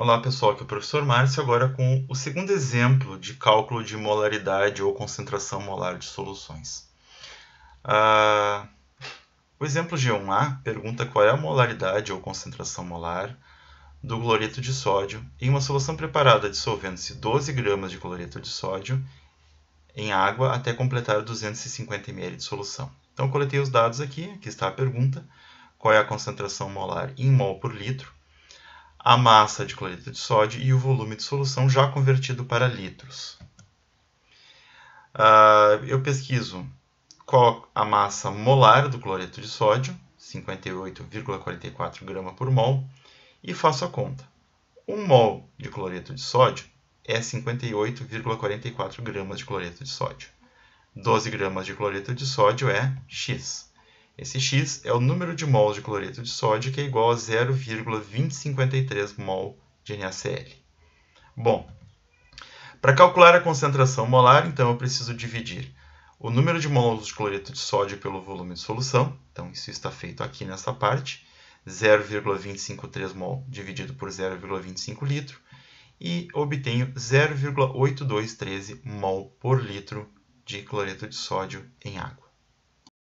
Olá pessoal, aqui é o professor Márcio, agora com o segundo exemplo de cálculo de molaridade ou concentração molar de soluções. Uh, o exemplo G1A pergunta qual é a molaridade ou concentração molar do cloreto de sódio em uma solução preparada dissolvendo-se 12 gramas de cloreto de sódio em água até completar 250 ml de solução. Então coletei os dados aqui, aqui está a pergunta, qual é a concentração molar em mol por litro a massa de cloreto de sódio e o volume de solução já convertido para litros. Uh, eu pesquiso qual a massa molar do cloreto de sódio, 58,44 grama por mol, e faço a conta. 1 um mol de cloreto de sódio é 58,44 gramas de cloreto de sódio. 12 gramas de cloreto de sódio é X. Esse X é o número de mols de cloreto de sódio, que é igual a 0,2053 mol de NaCl. Bom, para calcular a concentração molar, então eu preciso dividir o número de mols de cloreto de sódio pelo volume de solução, então isso está feito aqui nessa parte, 0,253 mol dividido por 0,25 litro, e obtenho 0,8213 mol por litro de cloreto de sódio em água.